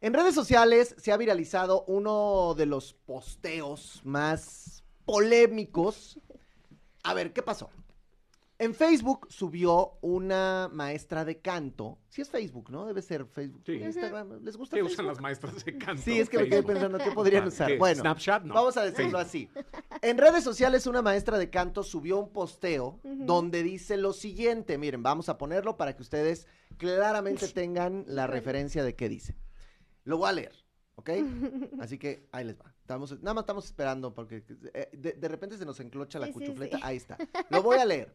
En redes sociales se ha viralizado uno de los posteos más polémicos. A ver, ¿qué pasó? En Facebook subió una maestra de canto. Sí es Facebook, ¿no? Debe ser Facebook. Sí. Instagram. ¿Les gusta ¿Qué usan las maestras de canto? Sí, es que me quedé pensando qué podrían ah, usar. Bueno, Snapchat, vamos a decirlo así. En redes sociales una maestra de canto subió un posteo donde dice lo siguiente. Miren, vamos a ponerlo para que ustedes claramente tengan la referencia de qué dice. Lo voy a leer, ¿ok? Así que ahí les va. nada más estamos esperando porque eh, de, repente se nos enclocha la cuchufleta. Ahí está. Lo voy a leer.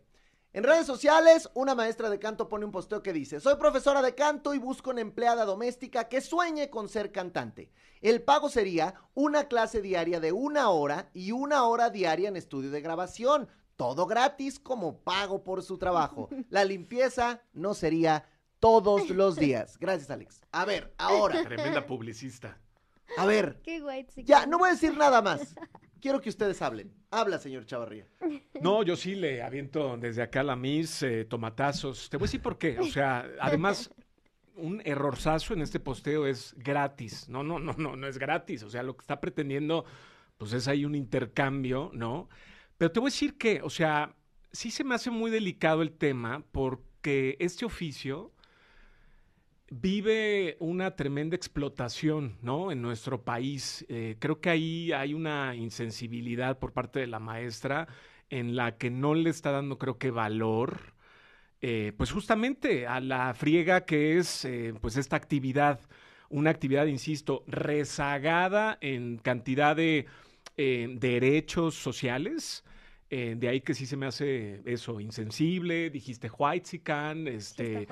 En redes sociales, una maestra de canto pone un posteo que dice, soy profesora de canto y busco una empleada doméstica que sueñe con ser cantante. El pago sería una clase diaria de una hora y una hora diaria en estudio de grabación. Todo gratis como pago por su trabajo. La limpieza no sería todos los días. Gracias, Alex. A ver, ahora. Tremenda publicista. A ver. Qué guay, Ya, no voy a decir nada más. Quiero que ustedes hablen. Habla, señor Chavarría. No, yo sí le aviento desde acá la Miss, eh, tomatazos. Te voy a decir por qué. O sea, además, un errorzazo en este posteo es gratis. No, no, no, no, no es gratis. O sea, lo que está pretendiendo, pues es ahí un intercambio, ¿no? Pero te voy a decir que, o sea, sí se me hace muy delicado el tema porque este oficio vive una tremenda explotación, ¿no? En nuestro país. Eh, creo que ahí hay una insensibilidad por parte de la maestra en la que no le está dando, creo que, valor, eh, pues justamente a la friega que es, eh, pues, esta actividad. Una actividad, insisto, rezagada en cantidad de derechos sociales, de ahí que sí se me hace eso, insensible, dijiste Huaytzican, este,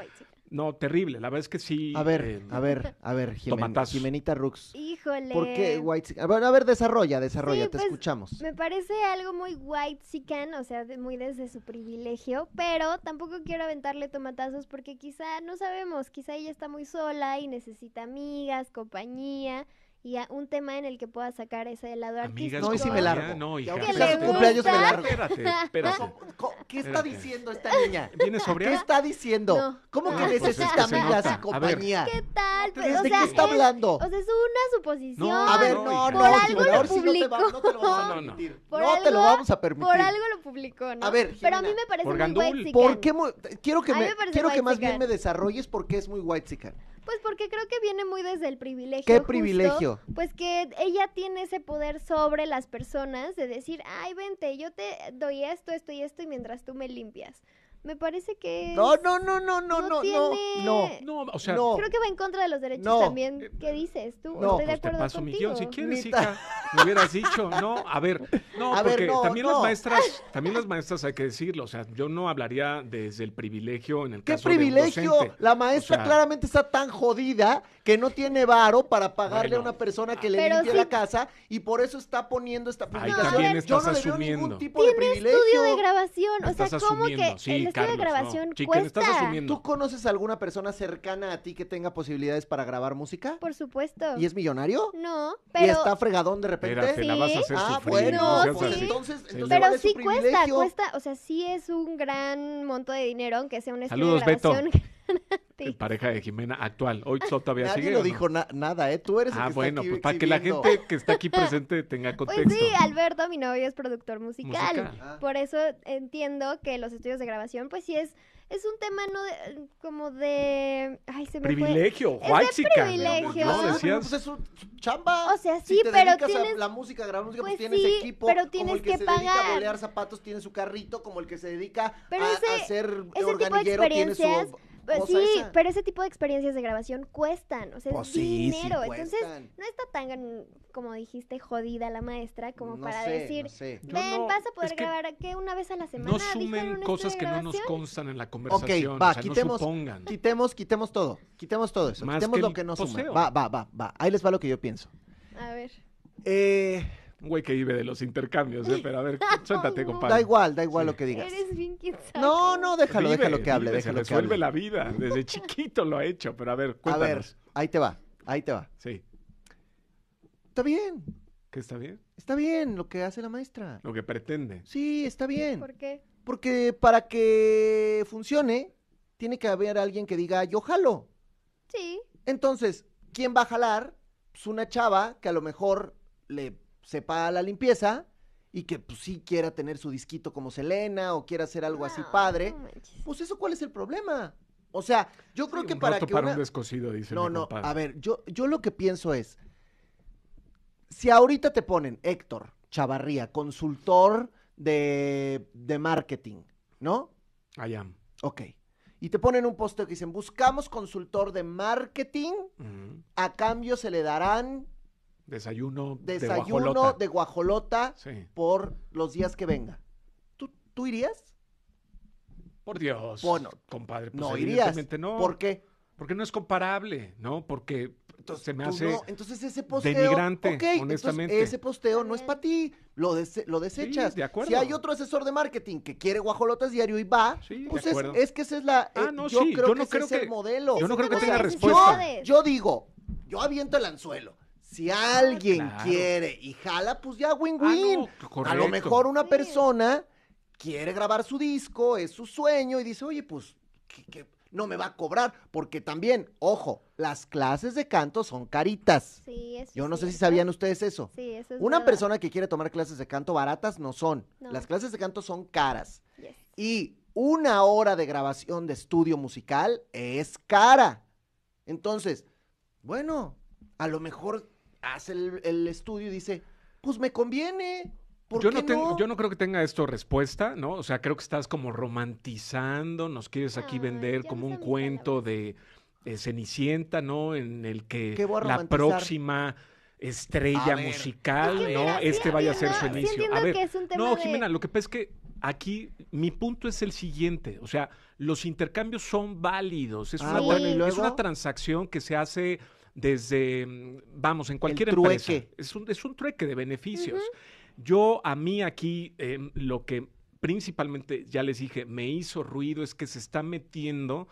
no, terrible. La verdad es que sí. A ver, eh, a ver, a ver, Jimenita Rux. Híjole. ¿Por White A ver, a ver desarrolla, desarrolla, te pues, escuchamos. Me parece algo muy White Sican, o sea, muy desde su privilegio, pero tampoco quiero aventarle tomatazos porque quizá no sabemos, quizá ella está muy sola y necesita amigas, compañía y un tema en el que pueda sacar ese lado artístico. no, y si me largo. No, hija. Que le cumpleaños me largo. Espérate, ¿Qué está diciendo esta pues, niña? ¿Qué está diciendo? ¿Cómo que necesitas pues esta amigas y compañía? ¿Qué tal? ¿De qué está hablando? O sea, es una suposición. No, a ver, no, no, no, por algo lo publicó. no te lo vamos a permitir. No te lo vamos a permitir. Por algo lo publicó, ¿no? A ver, Pero a mí me parece muy white ¿Por qué? Quiero que, quiero que más bien me desarrolles porque es muy white pues porque creo que viene muy desde el privilegio. ¿Qué privilegio? Pues que ella tiene ese poder sobre las personas de decir, ay, vente, yo te doy esto, esto y esto, y mientras tú me limpias. Me parece que. No, no, no, no, no, no, no, no. No, o sea, creo que va en contra de los derechos también. Eh, ¿Qué dices tú? No, Estoy de pues acuerdo te paso mi guión. Si quieres, hija, me hubieras dicho, no, a ver, no, porque también las maestras, también las maestras hay que decirlo. O sea, yo no hablaría desde el privilegio en el ¿Qué privilegio? la maestra claramente está tan jodida que no tiene varo para pagarle a una persona que le limpie la casa y por eso está poniendo esta publicación. yo no asumiendo. ningún tipo de privilegio. estudio de grabación. O sea, ¿cómo que estudio de grabación ¿Tú conoces a alguna persona cercana a ti que tenga posibilidades para grabar música? Por supuesto. ¿Y es millonario? No, pero... ¿Y está fregadón de repente? ¿Sí? ah, bueno, no, entonces, Pero sí cuesta, cuesta, o sea, sí es un gran monto de dinero, aunque sea un estudio Saludos, de Beto. el Pareja de Jimena actual. Hoy todavía Nadie sigue. no dijo nada, ¿eh? Tú eres el Ah, que bueno, está aquí pues para que la gente que está aquí presente tenga contexto. Pues sí, Alberto, mi novio, es productor musical. Ah. Por eso entiendo que los estudios de grabación, pues sí es. Es un tema no de- como de. Ay, se me Privilegio, Es de privilegio. No, pues, decías. pues es chamba. O sea, sí, si te pero dedicas tienes- a la música, a grabar música, pues, pues tienes equipo. pero tienes como el que, que se dedica a zapatos tiene su carrito, como el que se dedica a, hacer ser organillero tiene su pues sí, pero ese tipo de experiencias de grabación cuestan, o sea, es pues dinero. Entonces, no está tan, como dijiste, jodida la maestra como para decir, no ven, vas a poder grabar que una vez a la semana. No sumen cosas que no nos constan en la conversación. Ok, va, o quitemos, quitemos, quitemos todo, quitemos todo eso, quitemos lo que no sume Va, va, va, va. Ahí les va lo que yo pienso. A ver. Eh un güey que vive de los intercambios, ¿eh? pero a ver, suéltate, compadre. Da igual, da igual lo que digas. Eres bien quizás. No, no, déjalo, déjalo que hable. déjalo se resuelve hable. la vida. Desde chiquito lo ha hecho, pero a ver, cuéntanos. A ver, ahí te va, ahí te va. Sí. Está bien. ¿Qué está bien? Está bien lo que hace la maestra. Lo que pretende. Sí, está bien. ¿Por qué? Porque para que funcione, tiene que haber alguien que diga, yo jalo. Sí. Entonces, ¿quién va a jalar? Pues una chava que a lo mejor le se paga la limpieza y que pues sí quiera tener su disquito como Selena o quiera hacer algo así padre, pues eso cuál es el problema. O sea, yo creo que para que No, no, a ver, yo yo lo que pienso es si ahorita te ponen Héctor Chavarría, consultor de, marketing, ¿no? I am. Ok. Y te ponen un posteo que dicen, buscamos consultor de marketing, a cambio se le darán Desayuno, Desayuno de guajolota, de guajolota por los días que venga. ¿Tú, irías? Por Dios. Bueno, compadre, pues no irías. No. ¿Por qué? Porque no es comparable, ¿no? Porque se me hace no, entonces ese posteo, denigrante, honestamente. ese posteo no es para ti, lo, lo desechas. Si hay otro asesor de marketing que quiere guajolotas diario y va, pues es, que esa es la... Ah, eh, yo creo es el modelo. Yo no creo que tenga respuesta. yo digo, yo aviento el anzuelo. Si alguien quiere y jala, pues ya win-win. Ah, a lo mejor una persona quiere grabar su disco, es su sueño, y dice, oye, pues no me va a cobrar, porque también, ojo, las clases de canto son caritas. Sí, Yo no sé si sabían ustedes eso. Sí, Una persona que quiere tomar clases de canto baratas no son. Las clases de canto son caras. Y una hora de grabación de estudio musical es cara. Entonces, bueno, a lo mejor hace el, estudio y dice, pues me conviene. yo, no yo no creo que tenga esto respuesta, ¿no? O sea, creo que estás como romantizando, nos quieres aquí vender como un cuento de, eh, Cenicienta, ¿no? En el que la próxima estrella musical, ¿no? este vaya a ser su inicio. a ver, no, Jimena, lo que pasa es que aquí mi punto es el siguiente, o sea, los intercambios son válidos, es, una, ah, es una transacción que se hace desde, mm, vamos, en cualquier empresa. Es un, es un trueque de beneficios. Yo, a mí aquí, em, lo que principalmente, ya les dije, me hizo ruido es que se está metiendo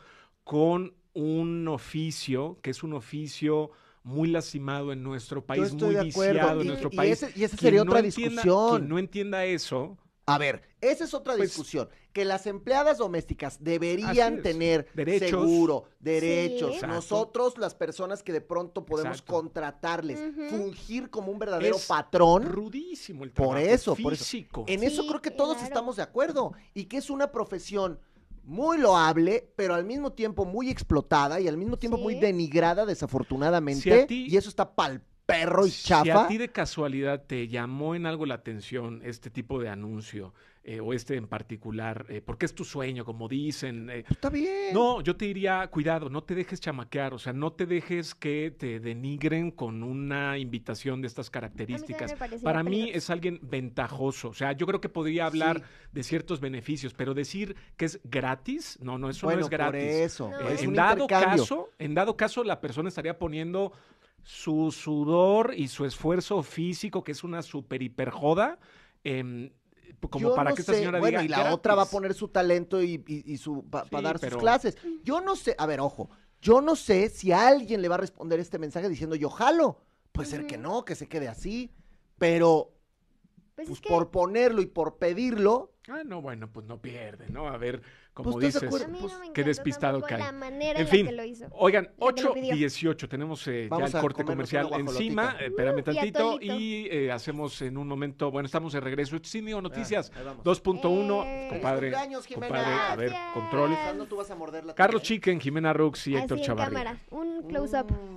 con un oficio, que es un oficio muy lastimado en nuestro país, muy viciado en nuestro país. y esa sería otra discusión. no entienda eso, a ver, esa es otra pues discusión. Que las empleadas domésticas deberían tener seguro, derechos. Nosotros, las personas que de pronto podemos contratarles, fungir como un verdadero es patrón. Rudísimo el trabajo. Por eso, por eso. En eso creo que todos estamos de acuerdo. Y que es una profesión muy loable, pero al mismo tiempo muy explotada y al mismo tiempo muy denigrada, desafortunadamente. Y eso está palpable perro y chafa. Si a ti de casualidad te llamó en algo la atención este tipo de anuncio, eh, o este en particular, eh, porque es tu sueño, como dicen. Eh, pues está bien. No, yo te diría, cuidado, no te dejes chamaquear, o sea, no te dejes que te denigren con una invitación de estas características. Para mí es alguien ventajoso, o sea, yo creo que podría hablar de ciertos beneficios, pero decir que es gratis, no, no, eso no es gratis. Por eso. Es en dado caso, en dado caso, la persona estaría poniendo su sudor y su esfuerzo físico, que es una super hiper joda, em, como para que esta señora diga, Y la otra va a poner su talento y, su para dar sus clases. Yo no sé, a ver, ojo, yo no sé si alguien le va a responder este mensaje diciendo yo jalo. Puede ser que no, que se quede así, pero pues, pues por ponerlo y por pedirlo. Ah, no, bueno, pues no pierde, ¿no? A ver, como pues, dices, pues, qué despistado cae. en fin, lo hizo, oigan, 8.18, tenemos eh, ya el corte comercial encima, mm, espérame tantito, y, eh, hacemos en un momento, bueno, estamos de regreso, Eximio Noticias, 2.1, eh, compadre, compadre, a ver, control. Carlos Chicken, Jimena Rux y Héctor Chavarri. Un close-up. Mm.